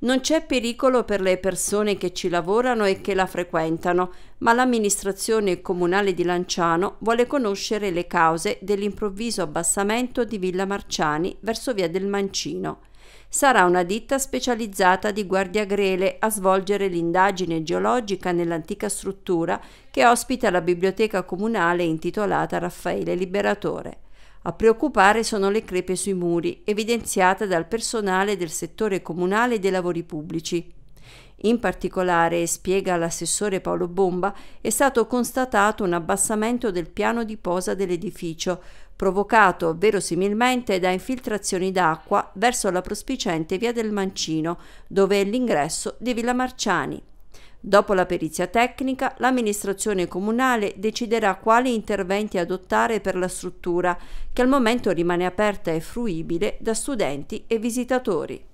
Non c'è pericolo per le persone che ci lavorano e che la frequentano, ma l'amministrazione comunale di Lanciano vuole conoscere le cause dell'improvviso abbassamento di Villa Marciani verso via del Mancino. Sarà una ditta specializzata di Guardia guardiagrele a svolgere l'indagine geologica nell'antica struttura che ospita la biblioteca comunale intitolata Raffaele Liberatore. A preoccupare sono le crepe sui muri, evidenziate dal personale del settore comunale dei lavori pubblici. In particolare, spiega l'assessore Paolo Bomba, è stato constatato un abbassamento del piano di posa dell'edificio, provocato verosimilmente da infiltrazioni d'acqua verso la prospiciente via del Mancino, dove è l'ingresso di Villa Marciani. Dopo la perizia tecnica, l'amministrazione comunale deciderà quali interventi adottare per la struttura, che al momento rimane aperta e fruibile da studenti e visitatori.